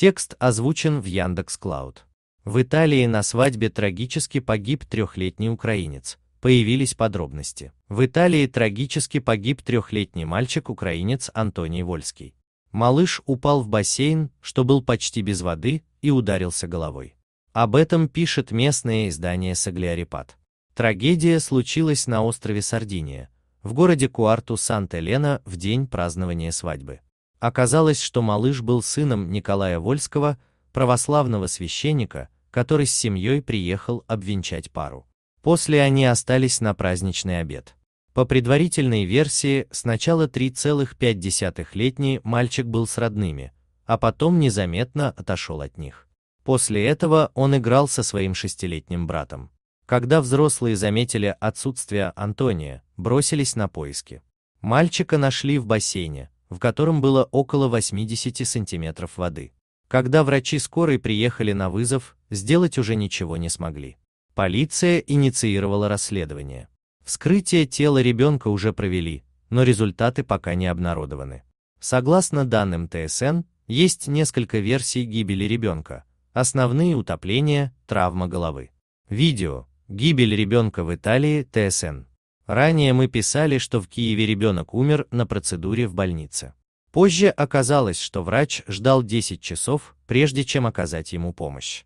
Текст озвучен в Яндекс Клауд. В Италии на свадьбе трагически погиб трехлетний украинец. Появились подробности. В Италии трагически погиб трехлетний мальчик-украинец Антоний Вольский. Малыш упал в бассейн, что был почти без воды, и ударился головой. Об этом пишет местное издание Саглиарипат. Трагедия случилась на острове Сардиния, в городе Куарту Санта-Елена в день празднования свадьбы. Оказалось, что малыш был сыном Николая Вольского, православного священника, который с семьей приехал обвенчать пару. После они остались на праздничный обед. По предварительной версии, сначала 3,5-летний мальчик был с родными, а потом незаметно отошел от них. После этого он играл со своим шестилетним братом. Когда взрослые заметили отсутствие Антония, бросились на поиски. Мальчика нашли в бассейне, в котором было около 80 сантиметров воды. Когда врачи скорой приехали на вызов, сделать уже ничего не смогли. Полиция инициировала расследование. Вскрытие тела ребенка уже провели, но результаты пока не обнародованы. Согласно данным ТСН, есть несколько версий гибели ребенка. Основные утопления, травма головы. Видео «Гибель ребенка в Италии» ТСН. Ранее мы писали, что в Киеве ребенок умер на процедуре в больнице. Позже оказалось, что врач ждал 10 часов, прежде чем оказать ему помощь.